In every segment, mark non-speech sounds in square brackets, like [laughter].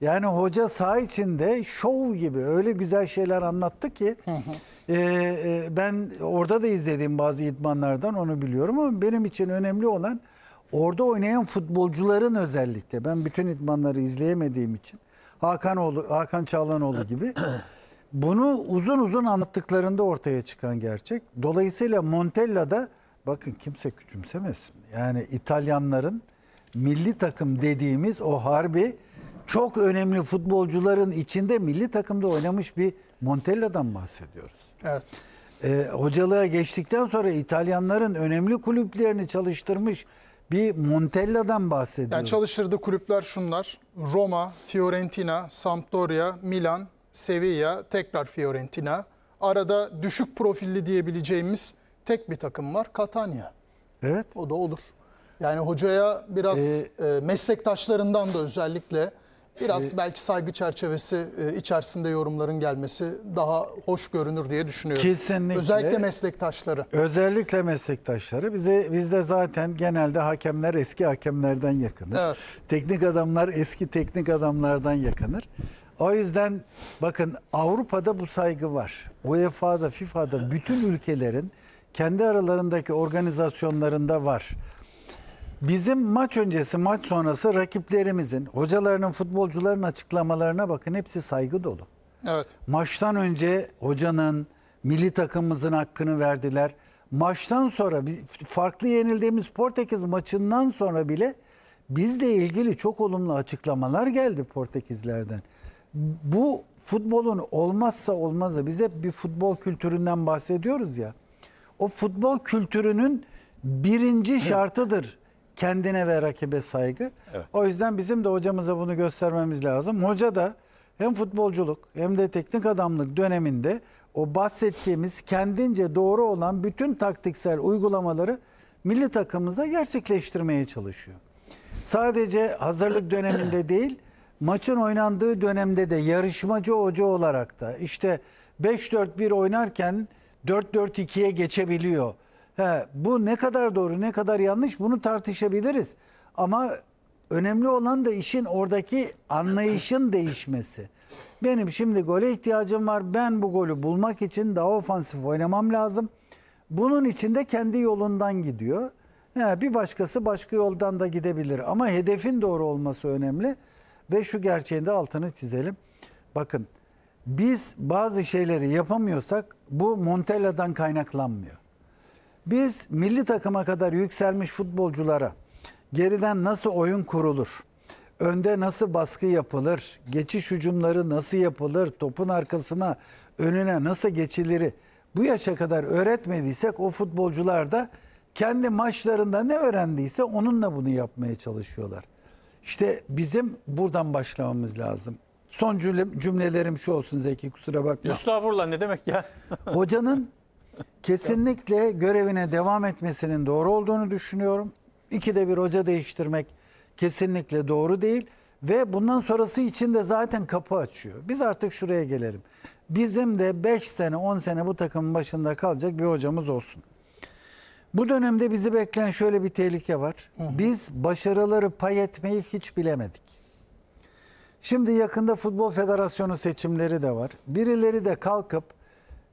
Yani hoca saha içinde şov gibi öyle güzel şeyler anlattı ki e, e, ben orada da izlediğim bazı idmanlardan onu biliyorum ama benim için önemli olan orada oynayan futbolcuların özellikle ben bütün idmanları izleyemediğim için Hakan Oğlu, Hakan Çağlanoğlu gibi [clears throat] bunu uzun uzun anlattıklarında ortaya çıkan gerçek. Dolayısıyla Montella da bakın kimse küçümsemesin. Yani İtalyanların milli takım dediğimiz o harbi çok önemli futbolcuların içinde milli takımda oynamış bir Montella'dan bahsediyoruz. Evet. E, hocalığa geçtikten sonra İtalyanların önemli kulüplerini çalıştırmış bir Montella'dan bahsediyoruz. Yani çalıştırdığı kulüpler şunlar. Roma, Fiorentina, Sampdoria, Milan, Sevilla, tekrar Fiorentina. Arada düşük profilli diyebileceğimiz tek bir takım var. Catania. Evet. O da olur. Yani hocaya biraz ee, e, meslektaşlarından da özellikle Biraz ee, belki saygı çerçevesi e, içerisinde yorumların gelmesi daha hoş görünür diye düşünüyorum. Kesinlikle. Özellikle meslektaşları. Özellikle meslektaşları. Bize bizde zaten genelde hakemler eski hakemlerden yakınır. Evet. Teknik adamlar eski teknik adamlardan yakınır. O yüzden bakın Avrupa'da bu saygı var. UEFA'da, FIFA'da bütün ülkelerin kendi aralarındaki organizasyonlarında var. Bizim maç öncesi, maç sonrası rakiplerimizin, hocalarının, futbolcuların açıklamalarına bakın hepsi saygı dolu. Evet. Maçtan önce hocanın, milli takımımızın hakkını verdiler. Maçtan sonra farklı yenildiğimiz Portekiz maçından sonra bile bizle ilgili çok olumlu açıklamalar geldi Portekizlerden. Bu futbolun olmazsa olmazı bize bir futbol kültüründen bahsediyoruz ya. O futbol kültürünün birinci şartıdır kendine ve rakibe saygı. Evet. O yüzden bizim de hocamıza bunu göstermemiz lazım. Hoca da hem futbolculuk hem de teknik adamlık döneminde o bahsettiğimiz kendince doğru olan bütün taktiksel uygulamaları milli takımımızda gerçekleştirmeye çalışıyor. Sadece hazırlık döneminde [coughs] değil, maçın oynandığı dönemde de yarışmacı hoca olarak da işte 5-4-1 oynarken 4-4-2'ye geçebiliyor He, bu ne kadar doğru ne kadar yanlış bunu tartışabiliriz. Ama önemli olan da işin oradaki anlayışın [laughs] değişmesi. Benim şimdi gole ihtiyacım var. Ben bu golü bulmak için daha ofansif oynamam lazım. Bunun için de kendi yolundan gidiyor. He, bir başkası başka yoldan da gidebilir. Ama hedefin doğru olması önemli. Ve şu gerçeğin de altını çizelim. Bakın biz bazı şeyleri yapamıyorsak bu Montella'dan kaynaklanmıyor. Biz milli takıma kadar yükselmiş futbolculara geriden nasıl oyun kurulur? Önde nasıl baskı yapılır? Geçiş hücumları nasıl yapılır? Topun arkasına, önüne nasıl geçilir? Bu yaşa kadar öğretmediysek o futbolcular da kendi maçlarında ne öğrendiyse onunla bunu yapmaya çalışıyorlar. İşte bizim buradan başlamamız lazım. Son cümlelerim şu olsun Zeki kusura bakma. Estağfurullah ne demek ya. Hocanın Kesinlikle görevine devam etmesinin doğru olduğunu düşünüyorum. İkide bir hoca değiştirmek kesinlikle doğru değil ve bundan sonrası için de zaten kapı açıyor. Biz artık şuraya gelelim. Bizim de 5 sene 10 sene bu takımın başında kalacak bir hocamız olsun. Bu dönemde bizi bekleyen şöyle bir tehlike var. Biz başarıları pay etmeyi hiç bilemedik. Şimdi yakında Futbol Federasyonu seçimleri de var. Birileri de kalkıp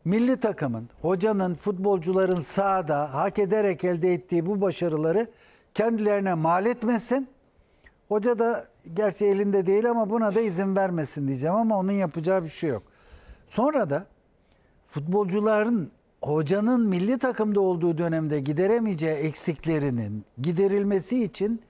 milli takımın, hocanın, futbolcuların sahada hak ederek elde ettiği bu başarıları kendilerine mal etmesin. Hoca da gerçi elinde değil ama buna da izin vermesin diyeceğim ama onun yapacağı bir şey yok. Sonra da futbolcuların hocanın milli takımda olduğu dönemde gideremeyeceği eksiklerinin giderilmesi için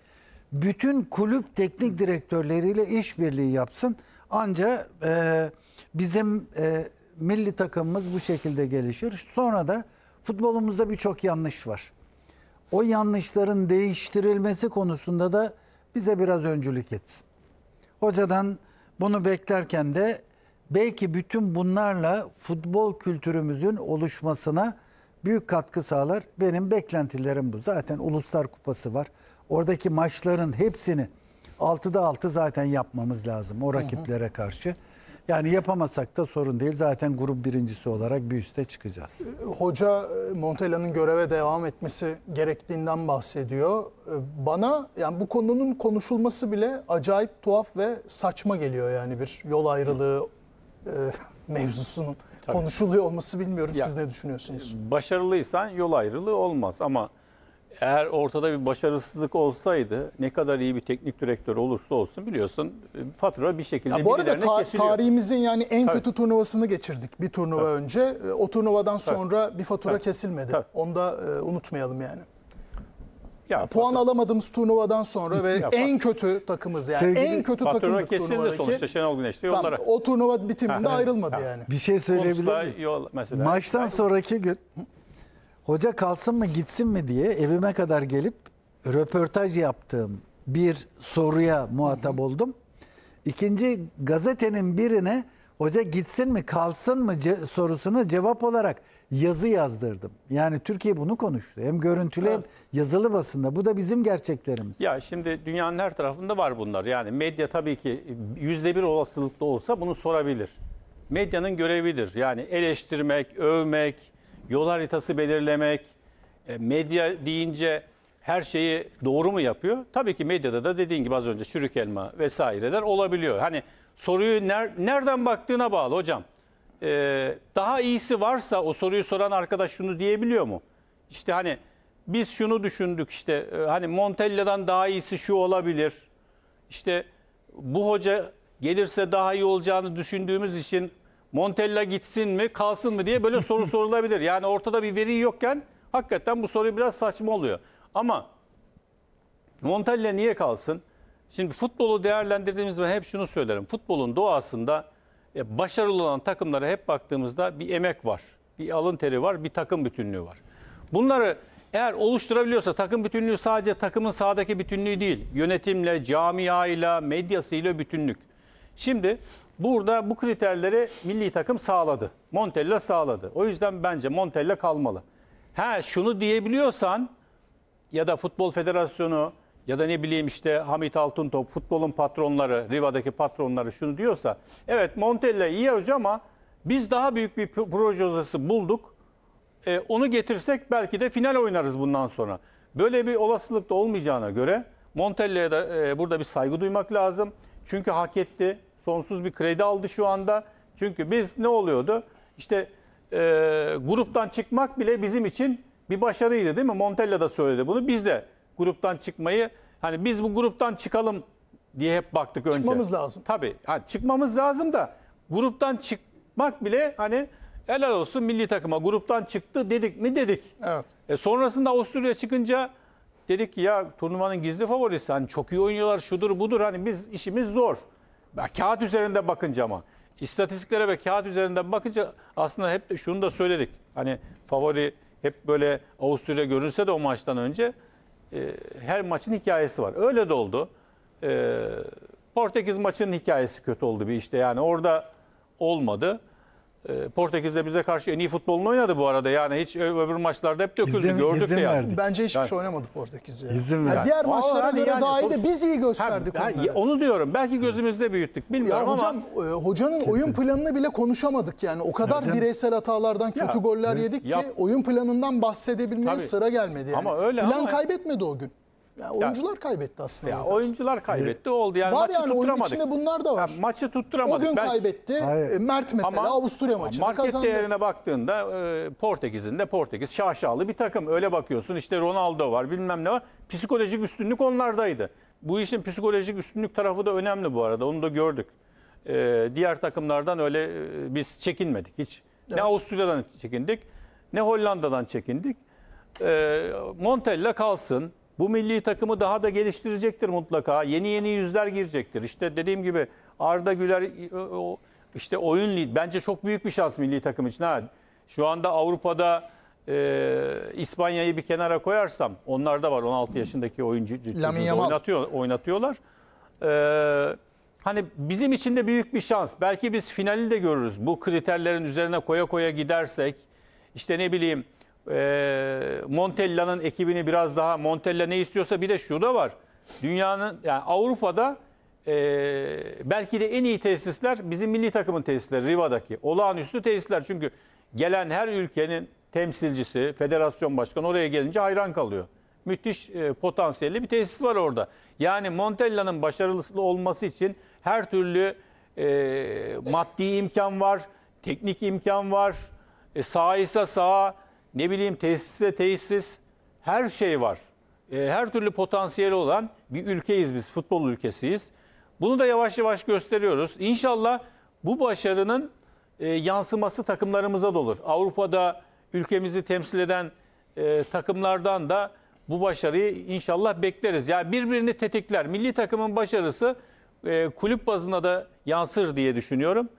bütün kulüp teknik direktörleriyle işbirliği yapsın. Ancak e, bizim e, milli takımımız bu şekilde gelişir. Sonra da futbolumuzda birçok yanlış var. O yanlışların değiştirilmesi konusunda da bize biraz öncülük etsin. Hocadan bunu beklerken de belki bütün bunlarla futbol kültürümüzün oluşmasına büyük katkı sağlar. Benim beklentilerim bu. Zaten Uluslar Kupası var. Oradaki maçların hepsini 6'da 6 zaten yapmamız lazım o rakiplere karşı. Yani yapamasak da sorun değil. Zaten grup birincisi olarak bir üste çıkacağız. Hoca e, Montella'nın göreve devam etmesi gerektiğinden bahsediyor. E, bana yani bu konunun konuşulması bile acayip tuhaf ve saçma geliyor yani bir yol ayrılığı e, mevzusunun Tabii. konuşuluyor olması bilmiyorum. Ya, Siz ne düşünüyorsunuz? E, başarılıysan yol ayrılığı olmaz ama eğer ortada bir başarısızlık olsaydı ne kadar iyi bir teknik direktör olursa olsun biliyorsun e, fatura bir şekilde ya bu arada ta- tarihimizin yani en Tabii. kötü turnuvasını geçirdik bir turnuva Tabii. önce. E, o turnuvadan Tabii. sonra bir fatura Tabii. kesilmedi. Tabii. Onu da e, unutmayalım yani. Ya, ya puan alamadığımız turnuvadan sonra ve [laughs] ya, en kötü takımız yani Sevgili, en kötü takımlık turnuvadaki. sonuçta Şenol Güneş de yollara. Tam, o turnuva bitiminde ayrılmadı ha, yani. Bir şey söyleyebilir miyim? Maçtan sonraki gün hoca kalsın mı gitsin mi diye evime kadar gelip röportaj yaptığım bir soruya muhatap oldum. İkinci gazetenin birine hoca gitsin mi kalsın mı ce sorusuna cevap olarak yazı yazdırdım. Yani Türkiye bunu konuştu. Hem görüntülü hem yazılı basında. Bu da bizim gerçeklerimiz. Ya şimdi dünyanın her tarafında var bunlar. Yani medya tabii ki yüzde bir olasılıkta olsa bunu sorabilir. Medyanın görevidir. Yani eleştirmek, övmek, yol haritası belirlemek, e, medya deyince her şeyi doğru mu yapıyor? Tabii ki medyada da dediğin gibi az önce çürük elma vesaireler olabiliyor. Hani soruyu ner, nereden baktığına bağlı hocam. Ee, daha iyisi varsa o soruyu soran arkadaş şunu diyebiliyor mu? İşte hani biz şunu düşündük işte e, hani Montella'dan daha iyisi şu olabilir. İşte bu hoca gelirse daha iyi olacağını düşündüğümüz için Montella gitsin mi kalsın mı diye böyle soru [laughs] sorulabilir. Yani ortada bir veri yokken hakikaten bu soru biraz saçma oluyor. Ama Montella niye kalsın? Şimdi futbolu değerlendirdiğimiz zaman hep şunu söylerim. Futbolun doğasında e, başarılı olan takımlara hep baktığımızda bir emek var. Bir alın teri var, bir takım bütünlüğü var. Bunları eğer oluşturabiliyorsa takım bütünlüğü sadece takımın sahadaki bütünlüğü değil. Yönetimle, camiayla, medyasıyla bütünlük. Şimdi burada bu kriterleri milli takım sağladı. Montella sağladı. O yüzden bence Montella kalmalı. Ha şunu diyebiliyorsan ya da Futbol Federasyonu ya da ne bileyim işte Hamit Altıntop futbolun patronları, Riva'daki patronları şunu diyorsa evet Montella iyi hoca ama biz daha büyük bir proje hocası bulduk. Ee, onu getirsek belki de final oynarız bundan sonra. Böyle bir olasılık da olmayacağına göre Montella'ya da e, burada bir saygı duymak lazım. Çünkü hak etti. Sonsuz bir kredi aldı şu anda. Çünkü biz ne oluyordu? İşte e, gruptan çıkmak bile bizim için bir başarıydı değil mi? Montella da söyledi bunu. Biz de gruptan çıkmayı hani biz bu gruptan çıkalım diye hep baktık önce. Çıkmamız lazım. Tabii. hani çıkmamız lazım da gruptan çıkmak bile hani helal olsun milli takıma gruptan çıktı dedik mi dedik. Evet. E sonrasında Avusturya çıkınca Dedik ki ya turnuvanın gizli favorisi hani çok iyi oynuyorlar şudur budur hani biz işimiz zor. kağıt üzerinde bakınca ama istatistiklere ve kağıt üzerinden bakınca aslında hep şunu da söyledik. Hani favori hep böyle Avusturya görünse de o maçtan önce e, her maçın hikayesi var. Öyle de oldu. E, Portekiz maçının hikayesi kötü oldu bir işte yani orada olmadı. Ee, Portekiz'de bize karşı en iyi futbolunu oynadı bu arada. Yani hiç öbür maçlarda hep döküldü. İzin, gördük izin ya. Verdik. Bence hiçbir yani, şey oynamadı Portekiz'e. İzin yani Diğer maçlara göre yani, daha iyi de biz iyi gösterdik ha, onları. Onu diyorum. Belki gözümüzde büyüttük. Bilmiyorum ya hocam, ama. E, hocanın Kesin. oyun planını bile konuşamadık yani. O kadar Hocam, bireysel hatalardan kötü ya, goller yedik yap. ki oyun planından bahsedebilmeye Tabii. sıra gelmedi yani. Ama öyle Plan ama... kaybetmedi o gün. Ya oyuncular ya, kaybetti aslında. Ya oyuncular kaybetti oldu yani Var maçı yani tutturamadık. Var içinde bunlar da var. Ya, maçı tutturamadık. O gün ben, kaybetti. Hayır. E, Mert mesela ama, Avusturya maçını market kazandı. Market değerine baktığında e, Portekiz'in de Portekiz şaşalı bir takım. Öyle bakıyorsun işte Ronaldo var bilmem ne var. Psikolojik üstünlük onlardaydı. Bu işin psikolojik üstünlük tarafı da önemli bu arada onu da gördük. E, diğer takımlardan öyle e, biz çekinmedik hiç. Evet. Ne Avusturya'dan çekindik ne Hollanda'dan çekindik. E, Montella kalsın. Bu milli takımı daha da geliştirecektir mutlaka. Yeni yeni yüzler girecektir. İşte dediğim gibi Arda Güler e, e, işte oyun bence çok büyük bir şans milli takım için. Ha, şu anda Avrupa'da e, İspanya'yı bir kenara koyarsam onlar da var 16 yaşındaki oyuncu oynatıyor oynatıyorlar. E, hani bizim için de büyük bir şans. Belki biz finali de görürüz. Bu kriterlerin üzerine koya koya gidersek işte ne bileyim e, Montella'nın ekibini biraz daha Montella ne istiyorsa bir de şu da var. Dünyanın yani Avrupa'da e, belki de en iyi tesisler bizim milli takımın tesisleri Riva'daki. Olağanüstü tesisler çünkü gelen her ülkenin temsilcisi, federasyon başkanı oraya gelince hayran kalıyor. Müthiş e, potansiyelli bir tesis var orada. Yani Montella'nın başarılı olması için her türlü e, maddi imkan var, teknik imkan var, e, sağ ise sağa, ne bileyim tesise tesis her şey var. E, her türlü potansiyeli olan bir ülkeyiz biz. Futbol ülkesiyiz. Bunu da yavaş yavaş gösteriyoruz. İnşallah bu başarının e, yansıması takımlarımıza da olur. Avrupa'da ülkemizi temsil eden e, takımlardan da bu başarıyı inşallah bekleriz. Yani birbirini tetikler. Milli takımın başarısı e, kulüp bazında da yansır diye düşünüyorum.